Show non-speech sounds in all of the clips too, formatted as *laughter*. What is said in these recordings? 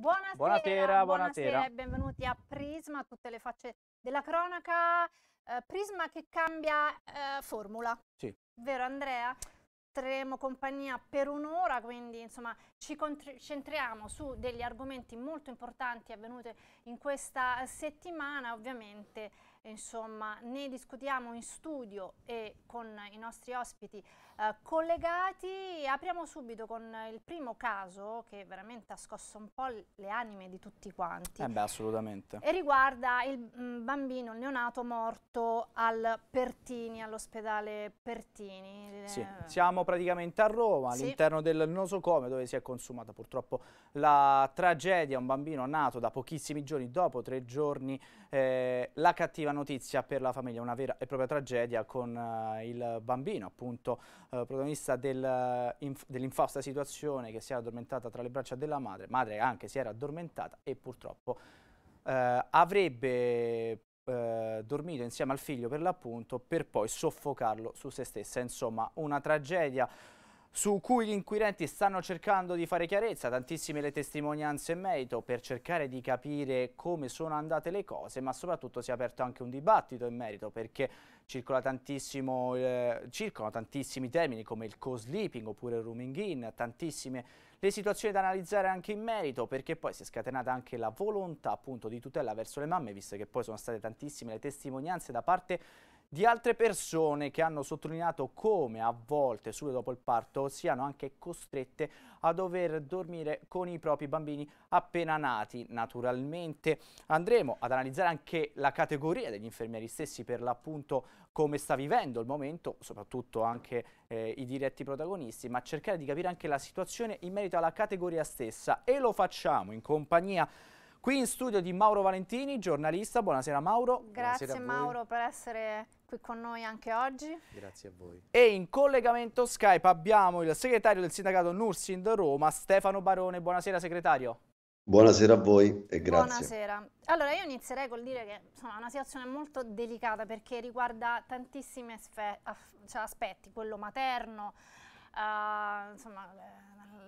Buonasera, buonasera, buonasera. e benvenuti a Prisma, tutte le facce della cronaca. Eh, Prisma che cambia eh, formula. Sì. Vero Andrea? Saremo compagnia per un'ora, quindi insomma ci concentriamo su degli argomenti molto importanti avvenuti in questa settimana, ovviamente insomma ne discutiamo in studio e con i nostri ospiti eh, collegati. Apriamo subito con il primo caso che veramente ha scosso un po' le anime di tutti quanti. Eh beh, assolutamente. E riguarda il mm, bambino, il neonato morto al Pertini, all'ospedale Pertini. Sì, eh. siamo praticamente a Roma, all'interno sì. del nosocome dove si è consumata purtroppo la tragedia, un bambino nato da pochissimi giorni, dopo tre giorni, eh, la cattiva notizia per la famiglia, una vera e propria tragedia con eh, il bambino appunto eh, protagonista del, eh, inf, dell'infausta situazione che si era addormentata tra le braccia della madre, madre anche si era addormentata e purtroppo eh, avrebbe eh, dormito insieme al figlio per l'appunto per poi soffocarlo su se stessa, insomma una tragedia su cui gli inquirenti stanno cercando di fare chiarezza, tantissime le testimonianze in merito per cercare di capire come sono andate le cose, ma soprattutto si è aperto anche un dibattito in merito perché Circola tantissimo, eh, circolano tantissimi termini come il co-sleeping oppure il rooming in, tantissime le situazioni da analizzare anche in merito perché poi si è scatenata anche la volontà appunto di tutela verso le mamme visto che poi sono state tantissime le testimonianze da parte di altre persone che hanno sottolineato come a volte subito dopo il parto siano anche costrette a dover dormire con i propri bambini appena nati. Naturalmente andremo ad analizzare anche la categoria degli infermieri stessi per l'appunto come sta vivendo il momento, soprattutto anche eh, i diretti protagonisti, ma cercare di capire anche la situazione in merito alla categoria stessa e lo facciamo in compagnia qui in studio di Mauro Valentini, giornalista. Buonasera Mauro. Grazie Buonasera Mauro per essere qui con noi anche oggi. Grazie a voi. E in collegamento Skype abbiamo il segretario del sindacato Nursing Roma, Stefano Barone. Buonasera segretario. Buonasera a voi e grazie. Buonasera. Allora io inizierei col dire che insomma, è una situazione molto delicata perché riguarda tantissimi cioè, aspetti, quello materno, uh, insomma,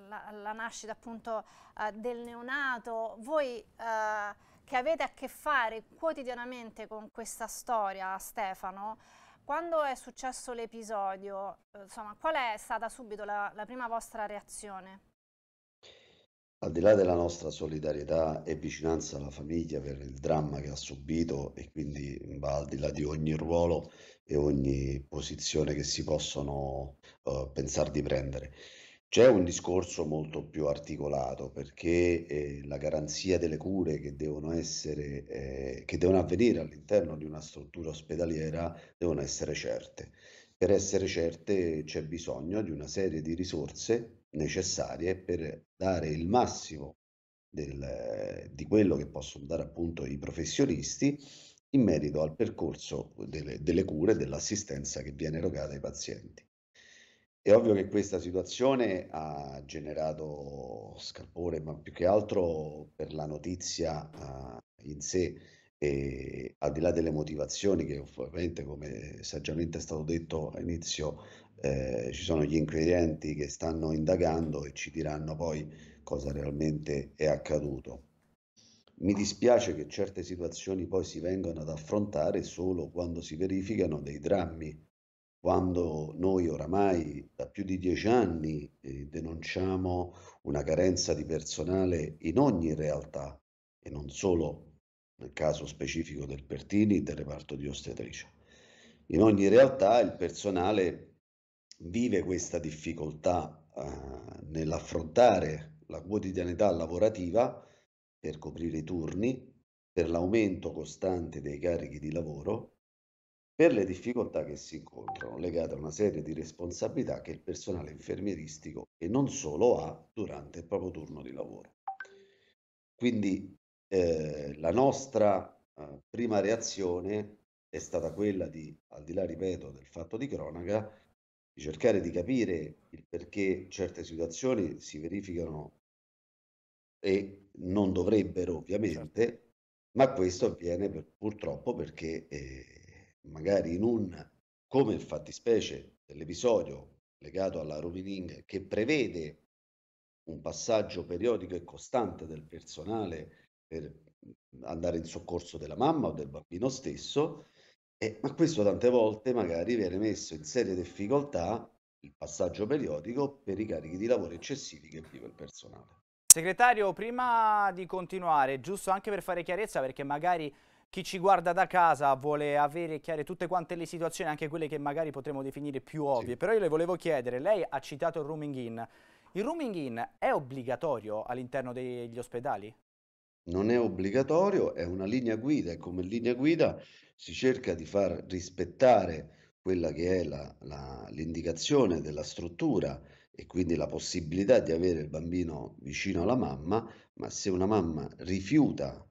la, la, nascita appunto uh, del neonato. Voi... Uh, che avete a che fare quotidianamente con questa storia, Stefano, quando è successo l'episodio, eh, insomma, qual è stata subito la, la prima vostra reazione? Al di là della nostra solidarietà e vicinanza alla famiglia per il dramma che ha subito e quindi va al di là di ogni ruolo e ogni posizione che si possono uh, eh, pensare di prendere. C'è un discorso molto più articolato perché eh, la garanzia delle cure che devono, essere, eh, che devono avvenire all'interno di una struttura ospedaliera devono essere certe. Per essere certe c'è bisogno di una serie di risorse necessarie per dare il massimo del, eh, di quello che possono dare appunto i professionisti in merito al percorso delle, delle cure e dell'assistenza che viene erogata ai pazienti. È ovvio che questa situazione ha generato scalpore, ma più che altro per la notizia uh, in sé, e al di là delle motivazioni che ovviamente, come saggiamente è stato detto all'inizio, eh, ci sono gli inquirenti che stanno indagando e ci diranno poi cosa realmente è accaduto. Mi dispiace che certe situazioni poi si vengano ad affrontare solo quando si verificano dei drammi quando noi oramai da più di dieci anni eh, denunciamo una carenza di personale in ogni realtà e non solo nel caso specifico del Pertini del reparto di ostetricia. In ogni realtà il personale vive questa difficoltà eh, nell'affrontare la quotidianità lavorativa per coprire i turni, per l'aumento costante dei carichi di lavoro per le difficoltà che si incontrano legate a una serie di responsabilità che il personale infermieristico e non solo ha durante il proprio turno di lavoro. Quindi eh, la nostra eh, prima reazione è stata quella di, al di là, ripeto, del fatto di cronaca, di cercare di capire il perché certe situazioni si verificano e non dovrebbero ovviamente, certo. ma questo avviene per, purtroppo perché... Eh, magari in un, come in fattispecie dell'episodio legato alla Rovining, che prevede un passaggio periodico e costante del personale per andare in soccorso della mamma o del bambino stesso, e, ma questo tante volte magari viene messo in serie difficoltà il passaggio periodico per i carichi di lavoro eccessivi che vive il personale. Segretario, prima di continuare, giusto anche per fare chiarezza, perché magari chi ci guarda da casa vuole avere chiare tutte quante le situazioni, anche quelle che magari potremmo definire più ovvie, sì. però io le volevo chiedere, lei ha citato il rooming in, il rooming in è obbligatorio all'interno degli ospedali? Non è obbligatorio, è una linea guida e come linea guida si cerca di far rispettare quella che è l'indicazione della struttura e quindi la possibilità di avere il bambino vicino alla mamma, ma se una mamma rifiuta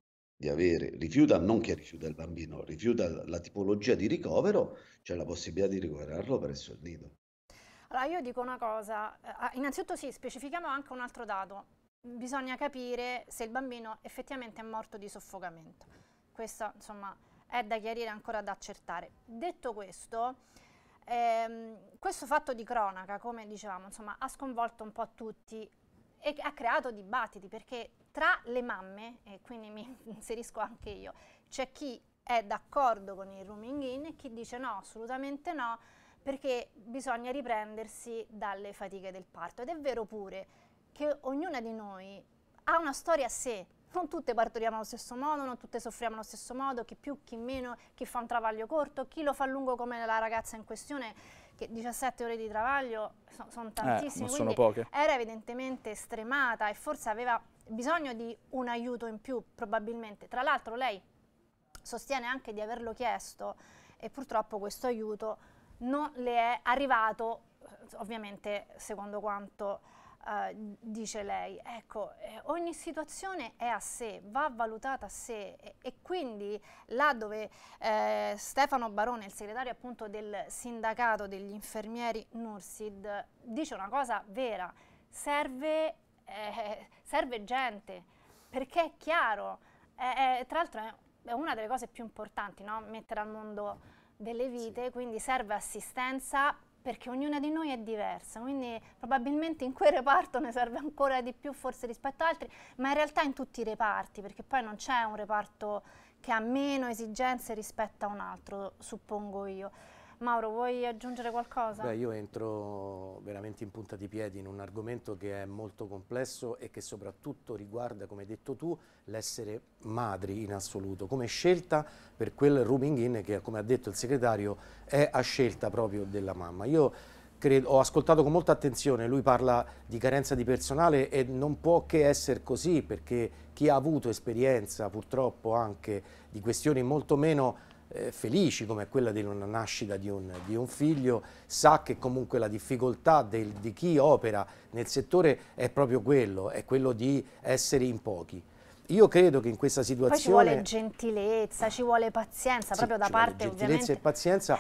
di avere, rifiuta non che rifiuta il bambino, rifiuta la tipologia di ricovero, c'è la possibilità di ricoverarlo presso il nido. Allora io dico una cosa, eh, ah, innanzitutto sì, specifichiamo anche un altro dato, bisogna capire se il bambino effettivamente è morto di soffocamento, questo insomma è da chiarire ancora da accertare. Detto questo, ehm, questo fatto di cronaca, come dicevamo, insomma, ha sconvolto un po' tutti e ha creato dibattiti perché tra le mamme, e quindi mi *laughs* inserisco anche io, c'è chi è d'accordo con il rooming in e chi dice no, assolutamente no, perché bisogna riprendersi dalle fatiche del parto. Ed è vero pure che ognuna di noi ha una storia a sé, non tutte partoriamo allo stesso modo, non tutte soffriamo allo stesso modo, chi più, chi meno, chi fa un travaglio corto, chi lo fa lungo come la ragazza in questione, che 17 ore di travaglio so, eh, sono tantissime, eh, sono poche. era evidentemente stremata e forse aveva bisogno di un aiuto in più probabilmente. Tra l'altro lei sostiene anche di averlo chiesto e purtroppo questo aiuto non le è arrivato, ovviamente secondo quanto eh, dice lei. Ecco, eh, ogni situazione è a sé, va valutata a sé e, e quindi là dove eh, Stefano Barone, il segretario appunto del sindacato degli infermieri Nursid, dice una cosa vera, serve eh, serve gente, perché è chiaro, eh, tra l'altro è una delle cose più importanti, no? mettere al mondo delle vite, sì. quindi serve assistenza perché ognuna di noi è diversa, quindi probabilmente in quel reparto ne serve ancora di più forse rispetto ad altri, ma in realtà in tutti i reparti, perché poi non c'è un reparto che ha meno esigenze rispetto a un altro, suppongo io. Mauro, vuoi aggiungere qualcosa? Beh, io entro veramente in punta di piedi in un argomento che è molto complesso e che soprattutto riguarda, come hai detto tu, l'essere madri in assoluto, come scelta per quel rooming in che, come ha detto il segretario, è a scelta proprio della mamma. Io Credo, ho ascoltato con molta attenzione, lui parla di carenza di personale e non può che essere così perché chi ha avuto esperienza purtroppo anche di questioni molto meno eh, felici come quella di una nascita di un, di un, figlio, sa che comunque la difficoltà del, di chi opera nel settore è proprio quello, è quello di essere in pochi. Io credo che in questa situazione... Poi ci vuole gentilezza, ci vuole pazienza, sì, proprio da parte gentilezza ovviamente... Gentilezza e pazienza,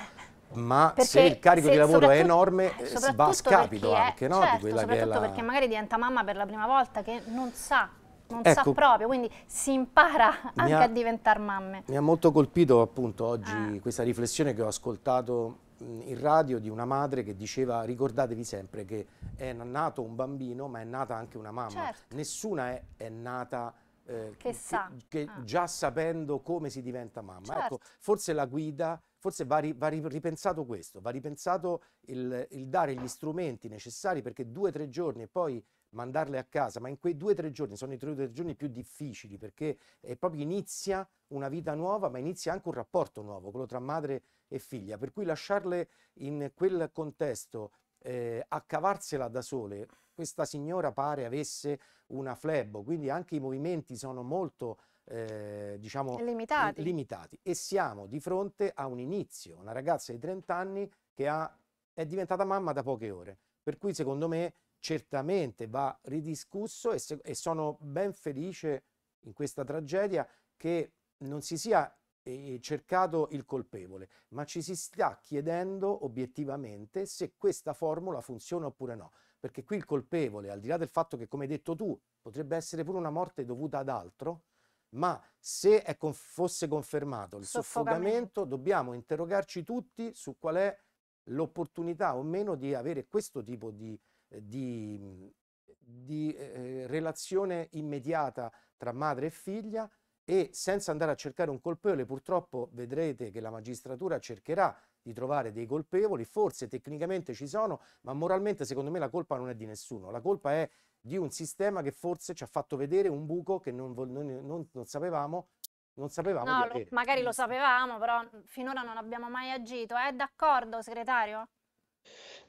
*laughs* ma perché se il carico se di lavoro è enorme eh, eh, va a scapito anche no? certo, di quella che è la... perché magari diventa mamma per la prima volta che non sa non ecco, sa proprio, quindi si impara anche ha, a diventare mamme. Mi ha molto colpito appunto oggi ah. questa riflessione che ho ascoltato in radio di una madre che diceva ricordatevi sempre che è nato un bambino ma è nata anche una mamma, certo. nessuna è, è nata eh, che, sa. che, che ah. già sapendo come si diventa mamma. Ecco, certo. Ecco, forse la guida forse va, ri, va, ripensato questo, va ripensato il, il dare gli strumenti necessari perché due o tre giorni e poi mandarle a casa, ma in quei due o tre giorni sono i due o tre giorni più difficili perché è proprio inizia una vita nuova, ma inizia anche un rapporto nuovo, quello tra madre e figlia, per cui lasciarle in quel contesto eh, a cavarsela da sole, questa signora pare avesse una flebo, quindi anche i movimenti sono molto eh, diciamo limitati. limitati e siamo di fronte a un inizio, una ragazza di 30 anni che ha, è diventata mamma da poche ore, per cui secondo me certamente va ridiscusso e, se, e sono ben felice in questa tragedia che non si sia eh, cercato il colpevole, ma ci si sta chiedendo obiettivamente se questa formula funziona oppure no, perché qui il colpevole, al di là del fatto che come hai detto tu, potrebbe essere pure una morte dovuta ad altro, ma se con, fosse confermato il soffocamento. soffogamento, dobbiamo interrogarci tutti su qual è l'opportunità o meno di avere questo tipo di di, di eh, relazione immediata tra madre e figlia e senza andare a cercare un colpevole, purtroppo vedrete che la magistratura cercherà di trovare dei colpevoli, forse tecnicamente ci sono, ma moralmente secondo me la colpa non è di nessuno, la colpa è di un sistema che forse ci ha fatto vedere un buco che non, non, non, non sapevamo non sapevamo no, lo, magari lo sapevamo, però finora non abbiamo mai agito. È d'accordo, segretario?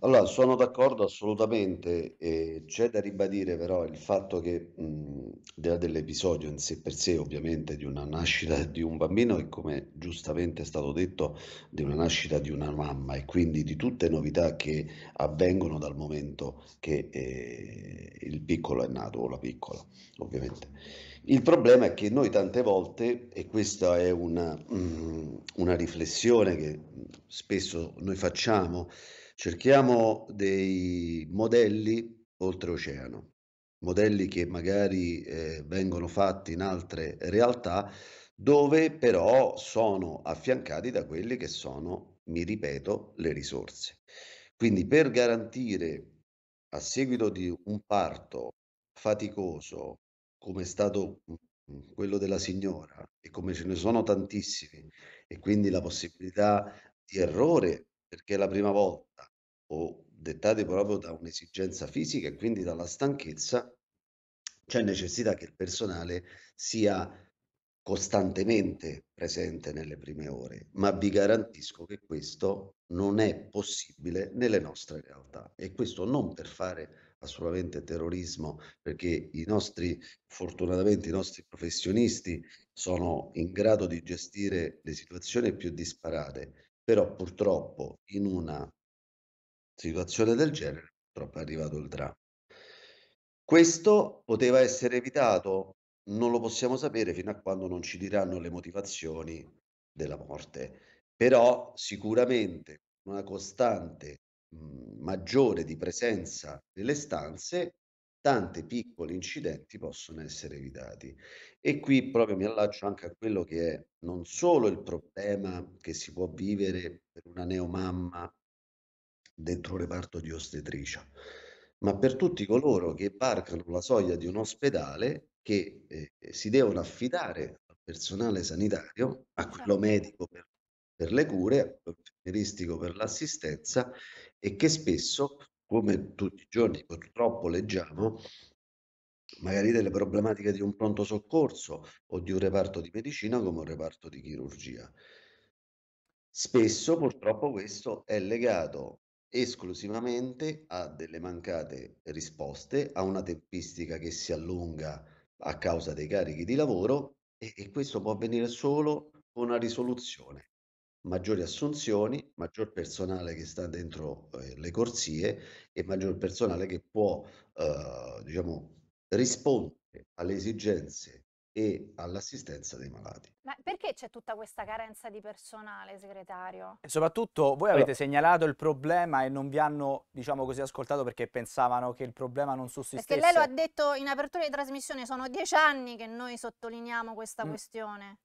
Allora, sono d'accordo assolutamente, e c'è da ribadire però il fatto che, mhmm, al dell'episodio in sé per sé, ovviamente, di una nascita di un bambino e come giustamente è stato detto, di una nascita di una mamma e quindi di tutte novità che avvengono dal momento che, ehm, il piccolo è nato o la piccola, ovviamente. Il problema è che noi tante volte, e questa è una mhmm, una riflessione che spesso noi facciamo Cerchiamo dei modelli oltreoceano, modelli che magari eh, vengono fatti in altre realtà, dove però sono affiancati da quelli che sono, mi ripeto, le risorse. Quindi per garantire a seguito di un parto faticoso, come è stato mm, mm, quello della signora e come ce ne sono tantissimi, e quindi la possibilità di errore, perché è la prima volta, o dettati proprio da un'esigenza fisica e quindi dalla stanchezza, c'è necessità che il personale sia costantemente presente nelle prime ore, ma vi garantisco che questo non è possibile nelle nostre realtà e questo non per fare assolutamente terrorismo perché i nostri fortunatamente i nostri professionisti sono in grado di gestire le situazioni più disparate, però purtroppo in una Situazione del genere, purtroppo è arrivato il dramma. Questo poteva essere evitato, non lo possiamo sapere fino a quando non ci diranno le motivazioni della morte, però sicuramente una costante mh, mhmm, maggiore di presenza nelle stanze tanti piccoli incidenti possono essere evitati. E qui proprio mi allaccio anche a quello che è non solo il problema che si può vivere per una neomamma dentro un reparto di ostetricia, ma per tutti coloro che varcano la soglia di un ospedale che eh, si devono affidare al personale sanitario, a quello certo. medico per, per le cure, a quello infermieristico per l'assistenza e che spesso, come tutti i giorni purtroppo leggiamo, magari delle problematiche di un pronto soccorso o di un reparto di medicina come un reparto di chirurgia. Spesso purtroppo questo è legato esclusivamente a delle mancate risposte, a una tempistica che si allunga a causa dei carichi di lavoro e, e questo può avvenire solo con una risoluzione. Maggiori assunzioni, maggior personale che sta dentro eh, le corsie e maggior personale che può eh, diciamo, rispondere alle esigenze e all'assistenza dei malati. Ma perché c'è tutta questa carenza di personale, segretario? E soprattutto voi avete allora, segnalato il problema e non vi hanno, diciamo così, ascoltato perché pensavano che il problema non sussistesse. Perché lei lo ha detto in apertura di trasmissione, sono dieci anni che noi sottolineiamo questa mm. questione.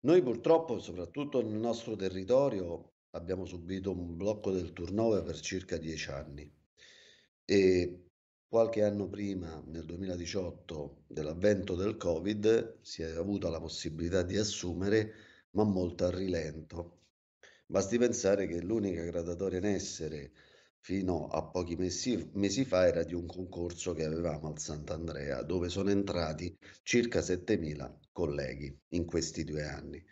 Noi purtroppo, soprattutto nel nostro territorio, abbiamo subito un blocco del turnover per circa dieci anni. E Qualche anno prima, nel 2018, dell'avvento del Covid, si è avuta la possibilità di assumere, ma molto a rilento. Basti pensare che l'unica gradatoria in essere fino a pochi mesi, mesi, fa era di un concorso che avevamo al Sant'Andrea, dove sono entrati circa 7.000 colleghi in questi due anni.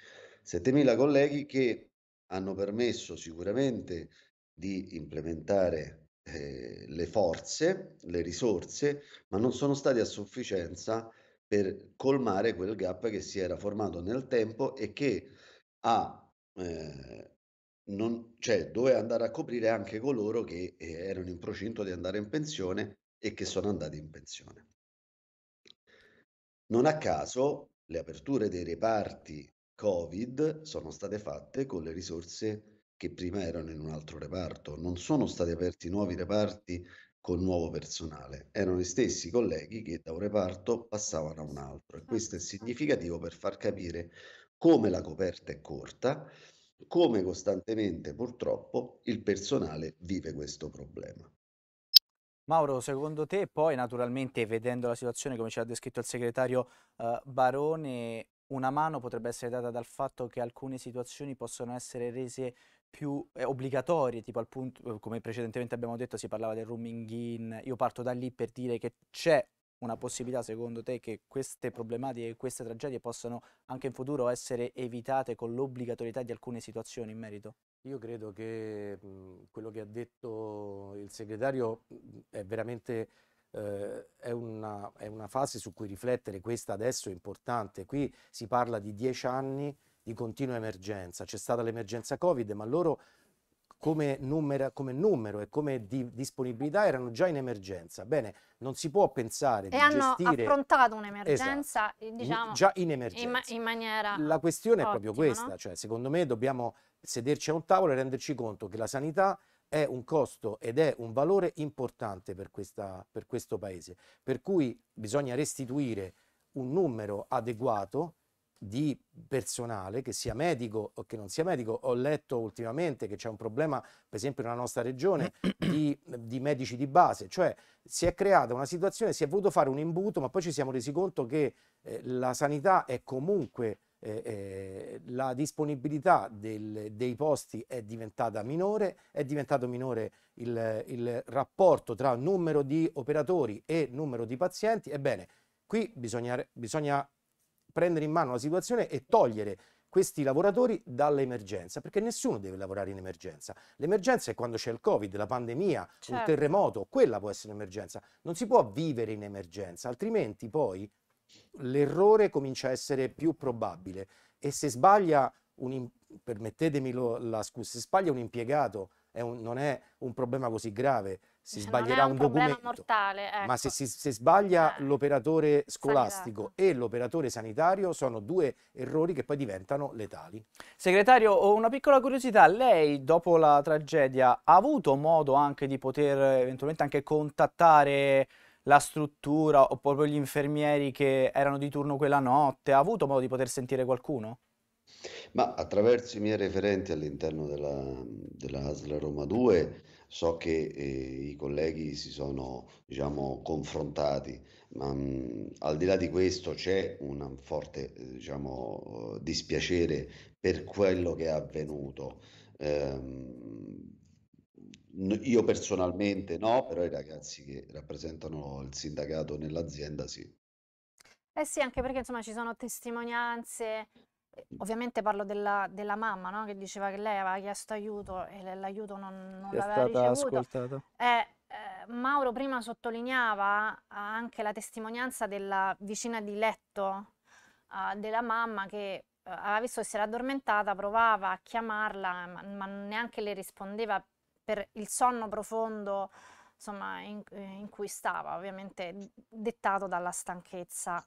7.000 colleghi che hanno permesso sicuramente di implementare eh, le forze, le risorse, ma non sono state a sufficienza per colmare quel gap che si era formato nel tempo e che ha, eh, non, cioè, doveva andare a coprire anche coloro che eh, erano in procinto di andare in pensione e che sono andati in pensione. Non a caso le aperture dei reparti Covid sono state fatte con le risorse che prima erano in un altro reparto. Non sono stati aperti nuovi reparti con nuovo personale, erano gli stessi colleghi che da un reparto passavano a un altro e questo è ah. significativo per far capire come la coperta è corta, come costantemente purtroppo il personale vive questo problema. Mauro, secondo te poi naturalmente vedendo la situazione come ci ha descritto il segretario eh, Barone, una mano potrebbe essere data dal fatto che alcune situazioni possono essere rese più eh, obbligatorie, tipo al punto, eh, come precedentemente abbiamo detto, si parlava del rooming in, io parto da lì per dire che c'è una possibilità secondo te che queste problematiche, queste tragedie possano anche in futuro essere evitate con l'obbligatorietà di alcune situazioni in merito? Io credo che mh, mhmm, quello che ha detto il segretario mhmm, è veramente eh, è, una, è una fase su cui riflettere, questa adesso è importante. Qui si parla di dieci anni di continua emergenza. C'è stata l'emergenza Covid, ma loro come numero, come numero, e come di disponibilità erano già in emergenza. Bene, non si può pensare e di hanno gestire... hanno affrontato un'emergenza, esatto, eh, diciamo... Già in emergenza. In, ma in maniera La questione ottima, è proprio questa, no? cioè secondo me dobbiamo sederci a un tavolo e renderci conto che la sanità è un costo ed è un valore importante per, questa, per questo Paese, per cui bisogna restituire un numero adeguato di personale, che sia medico o che non sia medico. Ho letto ultimamente che c'è un problema, per esempio, nella nostra regione *clears throat* di, di, medici di base, cioè si è creata una situazione, si è voluto fare un imbuto, ma poi ci siamo resi conto che eh, la sanità è comunque. Eh, eh, la disponibilità del, dei posti è diventata minore, è diventato minore il, il rapporto tra numero di operatori e numero di pazienti. Ebbene, qui bisogna, bisogna prendere in mano la situazione e togliere questi lavoratori dall'emergenza, perché nessuno deve lavorare in emergenza. L'emergenza è quando c'è il Covid, la pandemia, certo. un terremoto, quella può essere un'emergenza. Non si può vivere in emergenza, altrimenti poi l'errore comincia a essere più probabile e se sbaglia un, permettetemi la scusa, se sbaglia un impiegato è un, non è un problema così grave, si eh, sbaglierà un, un documento, mortale, ecco. ma se, ecco. si, se sbaglia eh, l'operatore scolastico sanitario. e l'operatore sanitario sono due errori che poi diventano letali. Segretario, ho una piccola curiosità, lei dopo la tragedia ha avuto modo anche di poter eventualmente anche contattare la struttura o proprio gli infermieri che erano di turno quella notte, ha avuto modo di poter sentire qualcuno? Ma attraverso i miei referenti all'interno della, della ASL Roma 2 So che eh, i colleghi si sono diciamo, confrontati, ma mh, mm, al di là di questo c'è un forte eh, diciamo, dispiacere per quello che è avvenuto. Ehm, io personalmente no, però i ragazzi che rappresentano il sindacato nell'azienda sì. Eh sì, anche perché insomma ci sono testimonianze Ovviamente parlo della, della mamma no? che diceva che lei aveva chiesto aiuto e l'aiuto non, non l'aveva ricevuto. Ascoltato. Eh, eh, Mauro prima sottolineava anche la testimonianza della vicina di letto eh, della mamma che eh, aveva visto che si era addormentata, provava a chiamarla, ma, ma neanche le rispondeva per il sonno profondo insomma, in, in cui stava, ovviamente dettato dalla stanchezza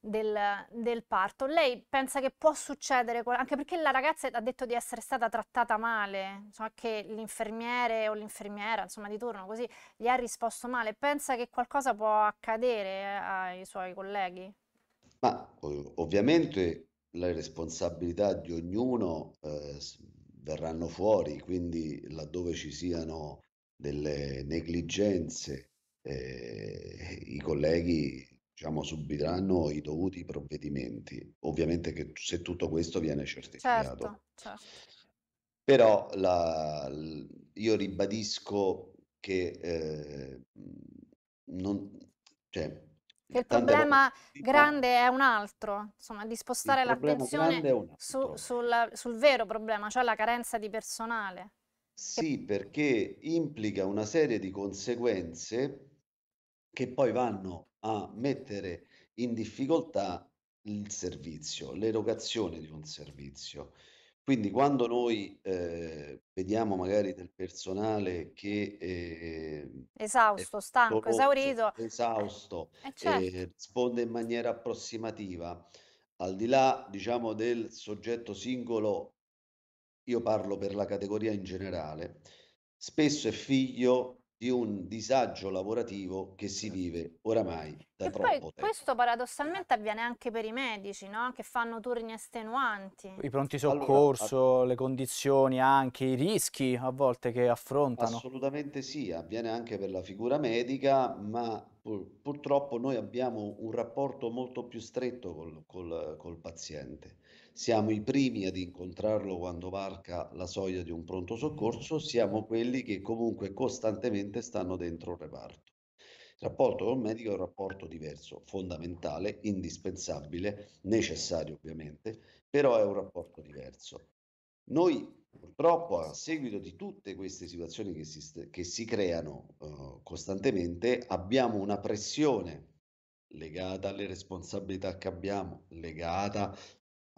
del, del, parto. Lei pensa che può succedere, anche perché la ragazza ha detto di essere stata trattata male, insomma, che l'infermiere o l'infermiera, insomma, di turno così, gli ha risposto male. Pensa che qualcosa può accadere eh, ai suoi colleghi? Ma ovviamente le responsabilità di ognuno eh, verranno fuori, quindi laddove ci siano delle negligenze, eh, i colleghi diciamo, subiranno i dovuti provvedimenti. Ovviamente che se tutto questo viene certificato. Certo, certo. Però la, io ribadisco che eh, non, cioè, il problema grande è un altro, insomma, di spostare l'attenzione su, sul, sul, vero problema, cioè la carenza di personale. Sì, perché implica una serie di conseguenze che poi vanno a mettere in difficoltà il servizio, l'erogazione di un servizio. Quindi quando noi eh, vediamo magari del personale che ehm, è esausto, è stanco, prodotto, esaurito, esausto, eh, eh, certo. eh, risponde in maniera approssimativa, al di là diciamo del soggetto singolo, io parlo per la categoria in generale, spesso è figlio di un disagio lavorativo che si certo. vive oramai da e troppo poi, tempo. Questo paradossalmente avviene anche per i medici, no? che fanno turni estenuanti. I pronti soccorso, allora, le condizioni, anche i rischi a volte che affrontano. Assolutamente sì, avviene anche per la figura medica, ma pur, purtroppo noi abbiamo un rapporto molto più stretto col, col, col paziente. Siamo i primi ad incontrarlo quando varca la soglia di un pronto soccorso, siamo quelli che comunque costantemente stanno dentro il reparto. Il rapporto con il medico è un rapporto diverso, fondamentale, indispensabile, necessario ovviamente, però è un rapporto diverso. Noi Purtroppo a seguito di tutte queste situazioni che si, che si creano uh, costantemente abbiamo una pressione legata alle responsabilità che abbiamo, legata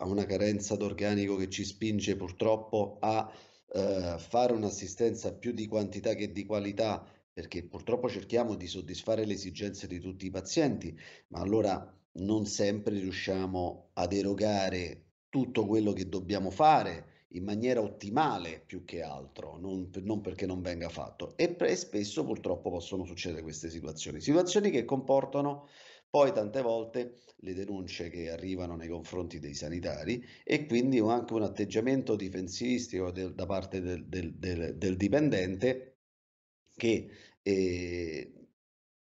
a una carenza d'organico che ci spinge purtroppo a eh, fare un'assistenza più di quantità che di qualità, perché purtroppo cerchiamo di soddisfare le esigenze di tutti i pazienti, ma allora non sempre riusciamo ad erogare tutto quello che dobbiamo fare in maniera ottimale più che altro, non, non perché non venga fatto. E, e, spesso purtroppo possono succedere queste situazioni, situazioni che comportano poi tante volte le denunce che arrivano nei confronti dei sanitari e quindi anche un atteggiamento difensistico del, da parte del, del, del dipendente che eh,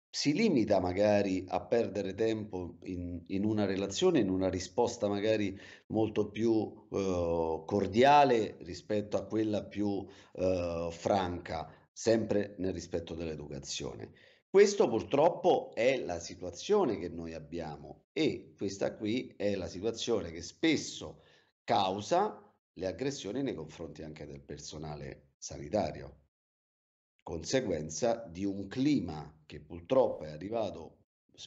si limita magari a perdere tempo in, in, una relazione, in una risposta magari molto più eh, cordiale rispetto a quella più eh, franca, sempre nel rispetto dell'educazione. Questo purtroppo è la situazione che noi abbiamo e questa qui è la situazione che spesso causa le aggressioni nei confronti anche del personale sanitario, conseguenza di un clima che purtroppo è arrivato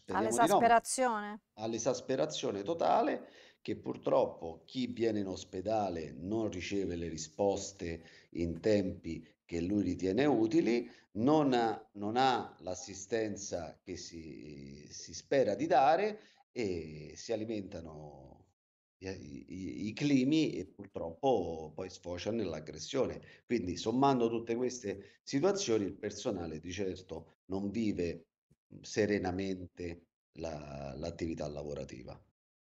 all'esasperazione. No, all'esasperazione totale che purtroppo chi viene in ospedale non riceve le risposte in tempi che lui ritiene utili non ha, non ha l'assistenza che si, si, spera di dare e si alimentano i, i, i, climi e purtroppo poi sfocia nell'aggressione. Quindi sommando tutte queste situazioni il personale di certo non vive serenamente la, l'attività lavorativa.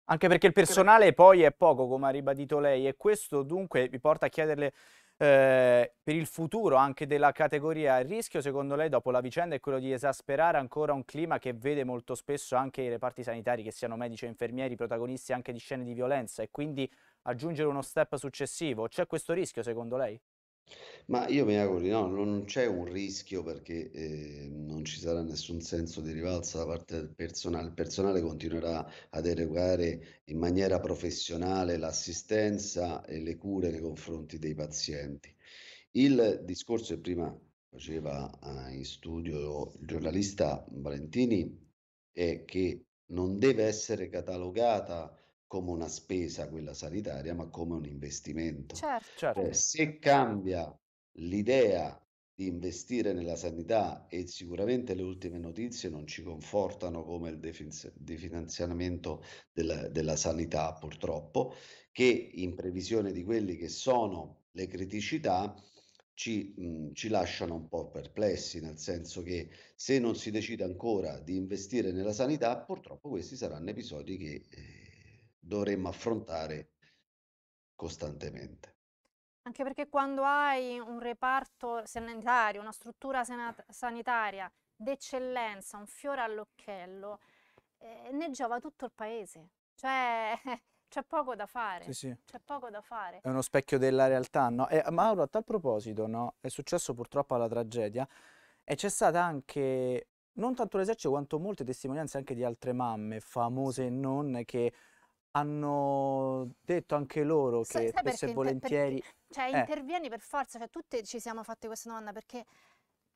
Anche perché il personale poi è poco, come ha ribadito lei, e questo dunque vi porta a chiederle eh, per il futuro anche della categoria. Il rischio, secondo lei, dopo la vicenda è quello di esasperare ancora un clima che vede molto spesso anche i reparti sanitari, che siano medici e infermieri, protagonisti anche di scene di violenza e quindi aggiungere uno step successivo. C'è questo rischio, secondo lei? Ma io mi auguro di no, non c'è un rischio perché, ehm, non ci sarà nessun senso di rivalsa da parte del personale. Il personale continuerà ad erogare in maniera professionale l'assistenza e le cure nei confronti dei pazienti. Il discorso che prima faceva, uhm, in studio il giornalista Valentini è che non deve essere catalogata come una spesa quella sanitaria, ma come un investimento. Certo. Certo. Cioè, se cambia l'idea di investire nella sanità e sicuramente le ultime notizie non ci confortano come il definanziamento della, della sanità purtroppo, che in previsione di quelli che sono le criticità ci, mh, ci lasciano un po' perplessi, nel senso che se non si decide ancora di investire nella sanità, purtroppo questi saranno episodi che... Eh, dovremmo affrontare costantemente. Anche perché quando hai un reparto sanitario, una struttura sanitaria d'eccellenza, un fiore all'occhiello, eh, ne giova tutto il paese. Cioè, *laughs* c'è poco da fare. Sì, sì. C'è poco da fare. È uno specchio della realtà, no? E, eh, Mauro, a tal proposito, no? È successo purtroppo alla tragedia e c'è stata anche non tanto l'esercito quanto molte testimonianze anche di altre mamme famose e non che hanno detto anche loro che Sai spesso e volentieri... Perché, cioè, eh. intervieni per forza, cioè, tutti ci siamo fatti questa domanda perché...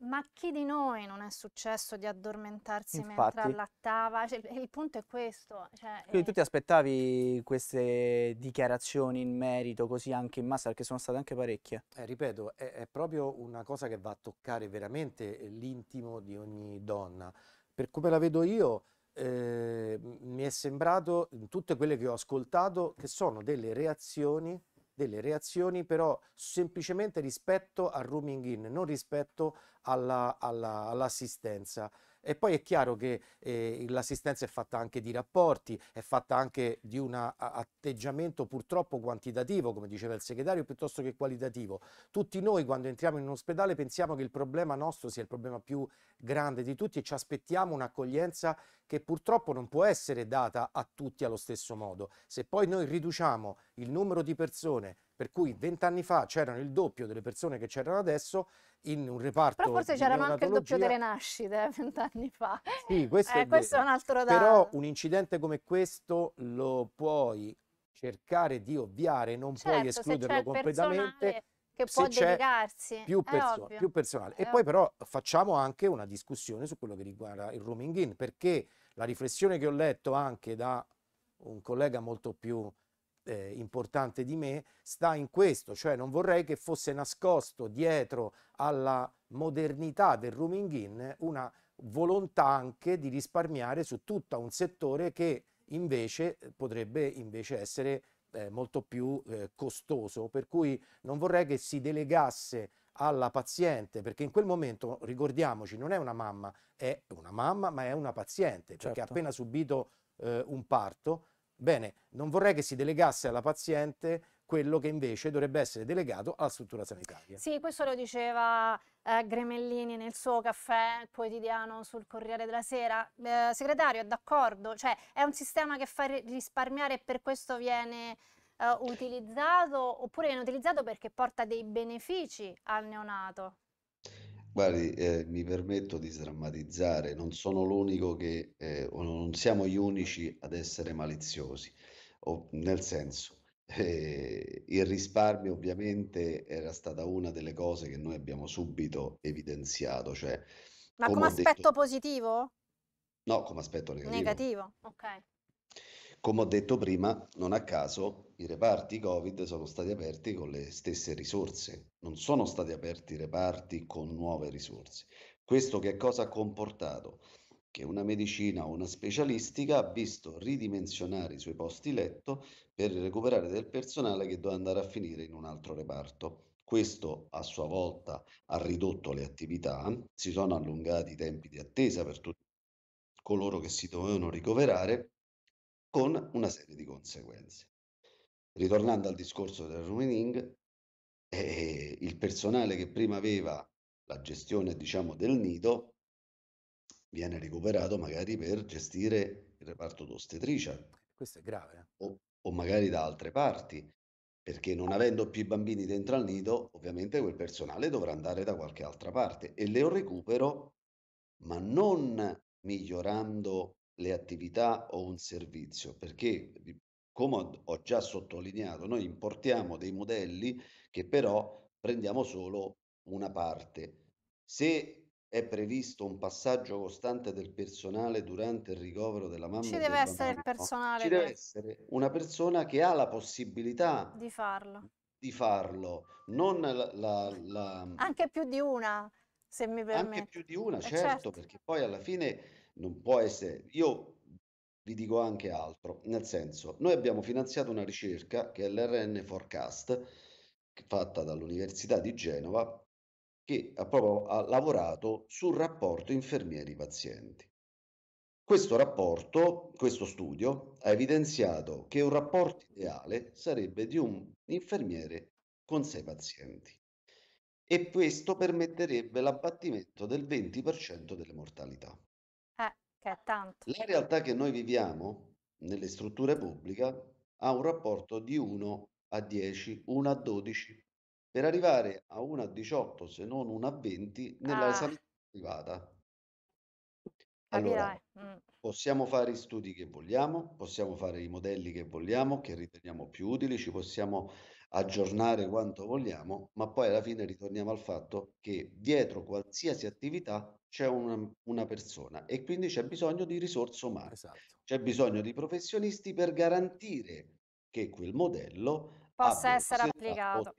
Ma chi di noi non è successo di addormentarsi Infatti. mentre allattava? Cioè, il punto è questo. Cioè, Quindi è... tu eh. ti aspettavi queste dichiarazioni in merito così anche in massa, perché sono state anche parecchie. Eh, ripeto, è, è proprio una cosa che va a toccare veramente l'intimo di ogni donna. Per come la vedo io, eh, mi è sembrato, in tutte quelle che ho ascoltato, che sono delle reazioni, delle reazioni però semplicemente rispetto al rooming in, non rispetto alla, alla, all'assistenza. E poi è chiaro che eh, l'assistenza è fatta anche di rapporti, è fatta anche di un atteggiamento purtroppo quantitativo, come diceva il segretario, piuttosto che qualitativo. Tutti noi quando entriamo in un ospedale pensiamo che il problema nostro sia il problema più grande di tutti e ci aspettiamo un'accoglienza che purtroppo non può essere data a tutti allo stesso modo. Se poi noi riduciamo il numero di persone per cui vent'anni fa c'erano il doppio delle persone che c'erano adesso in un reparto. Però forse c'erano anche il doppio delle nascite eh, vent'anni fa. Sì, questo, eh, è, questo è, un altro dato. Però un incidente come questo lo puoi cercare di ovviare, non certo, puoi escluderlo completamente che può dedicarsi più, perso più personale. È e ovvio. poi però facciamo anche una discussione su quello che riguarda il roaming in, perché la riflessione che ho letto anche da un collega molto più eh, importante di me sta in questo, cioè non vorrei che fosse nascosto dietro alla modernità del rooming in una volontà anche di risparmiare su tutto un settore che invece eh, potrebbe invece essere eh, molto più eh, costoso, per cui non vorrei che si delegasse alla paziente, perché in quel momento, ricordiamoci, non è una mamma, è una mamma, ma è una paziente, certo. ha appena subito eh, un parto, Bene, non vorrei che si delegasse alla paziente quello che invece dovrebbe essere delegato alla struttura sanitaria. Sì, questo lo diceva eh, Gremellini nel suo caffè quotidiano sul Corriere della Sera. Eh, segretario, è d'accordo? Cioè, è un sistema che fa risparmiare e per questo viene eh, utilizzato oppure viene utilizzato perché porta dei benefici al neonato? Guardi, eh, mi permetto di sdrammatizzare, non sono l'unico che, eh, o non siamo gli unici ad essere maliziosi, o- nel senso, *laughs* eh, il risparmio ovviamente era stata una delle cose che noi abbiamo subito evidenziato, cioè, Ma come come aspetto detto, positivo? no, come aspetto negativo. Negativo? Ok. Come ho detto prima, non a caso i reparti Covid sono stati aperti con le stesse risorse, non sono stati aperti reparti con nuove risorse. Questo che cosa ha comportato? Che una medicina o una specialistica ha visto ridimensionare i suoi posti letto per recuperare del personale che doveva andare a finire in un altro reparto. Questo a sua volta ha ridotto le attività, si sono allungati i tempi di attesa per tutti coloro che si dovevano ricoverare con una serie di conseguenze. Ritornando al discorso del ruining, eh, il personale che prima aveva la gestione diciamo, del nido viene recuperato magari per gestire il reparto d'ostetricia. Questo è grave. Eh. O, o magari da altre parti, perché non avendo più i bambini dentro al nido, ovviamente quel personale dovrà andare da qualche altra parte e le recupero, ma non migliorando le attività o un servizio, perché come ho già sottolineato, noi importiamo dei modelli che però prendiamo solo una parte. Se è previsto un passaggio costante del personale durante il ricovero della mamma. Ci deve bambino, essere il personale. Ci deve per... essere una persona che ha la possibilità di farlo. Di farlo, non la, la, la... Anche più di una, se mi permette. Anche più di una, eh, certo, certo, perché poi alla fine non può essere... Io vi dico anche altro, nel senso, noi abbiamo finanziato una ricerca che è l'RN Forecast, fatta dall'Università di Genova, che ha proprio ha lavorato sul rapporto infermieri-pazienti. Questo rapporto, questo studio, ha evidenziato che un rapporto ideale sarebbe di un infermiere con sei pazienti e questo permetterebbe l'abbattimento del 20% delle mortalità. Che è tanto. La realtà che noi viviamo nelle strutture pubbliche ha un rapporto di 1 a 10, 1 a 12, per arrivare a 1 a 18, se non 1 a 20, nella Ah, sanità privata. Allora, mm. possiamo fare i studi che vogliamo, possiamo fare i modelli che vogliamo, che riteniamo più utili, ci possiamo aggiornare quanto vogliamo, ma poi alla fine ritorniamo al fatto che dietro qualsiasi attività c'è un- una persona e quindi c'è bisogno di risorse umane, Esatto. c'è bisogno di professionisti per garantire che quel modello Possa essere applicato.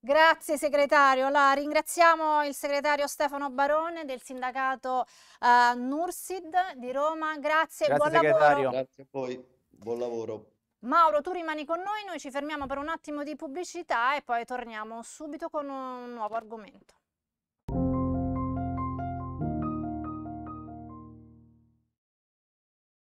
Grazie segretario, la ringraziamo il segretario Stefano Barone del sindacato eh, Nursid di Roma, grazie e Grazie buon lavoro. Grazie a voi, buon lavoro. Mauro, tu rimani con noi, noi ci fermiamo per un attimo di pubblicità e poi torniamo subito con un nuovo argomento.